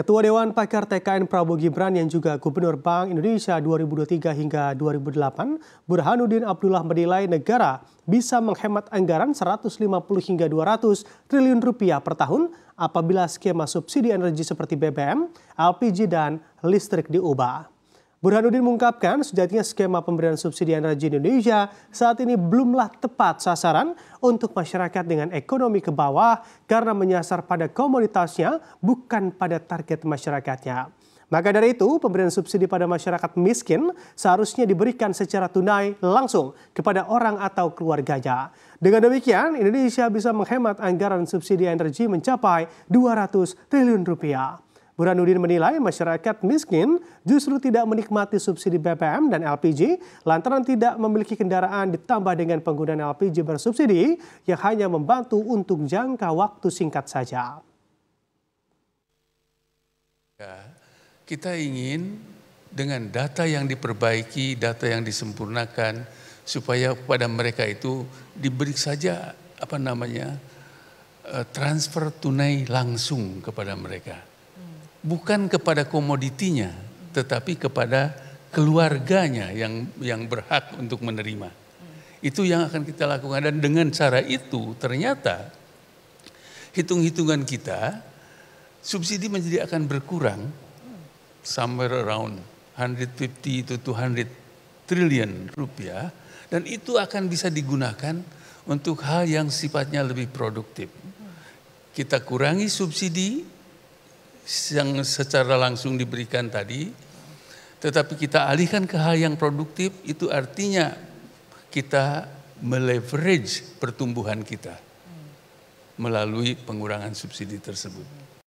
Ketua Dewan Pakar TKN Prabowo Gibran yang juga Gubernur Bank Indonesia 2023 hingga 2008, Burhanuddin Abdullah menilai negara bisa menghemat anggaran 150 hingga 200 triliun rupiah per tahun apabila skema subsidi energi seperti BBM, LPG, dan listrik diubah. Burhanuddin mengungkapkan sejatinya skema pemberian subsidi energi Indonesia saat ini belumlah tepat sasaran untuk masyarakat dengan ekonomi ke bawah karena menyasar pada komoditasnya bukan pada target masyarakatnya. Maka dari itu, pemberian subsidi pada masyarakat miskin seharusnya diberikan secara tunai langsung kepada orang atau keluarganya. Dengan demikian, Indonesia bisa menghemat anggaran subsidi energi mencapai 200 triliun rupiah. Burhanuddin menilai masyarakat miskin justru tidak menikmati subsidi BBM dan LPG lantaran tidak memiliki kendaraan ditambah dengan penggunaan LPG bersubsidi yang hanya membantu untuk jangka waktu singkat saja. Ya, kita ingin dengan data yang diperbaiki, data yang disempurnakan, supaya kepada mereka itu diberi saja apa namanya eh, transfer tunai langsung kepada mereka bukan kepada komoditinya, tetapi kepada keluarganya yang yang berhak untuk menerima. Itu yang akan kita lakukan dan dengan cara itu ternyata hitung-hitungan kita subsidi menjadi akan berkurang somewhere around 150 to 200 triliun rupiah dan itu akan bisa digunakan untuk hal yang sifatnya lebih produktif. Kita kurangi subsidi yang secara langsung diberikan tadi, tetapi kita alihkan ke hal yang produktif, itu artinya kita meleverage pertumbuhan kita melalui pengurangan subsidi tersebut.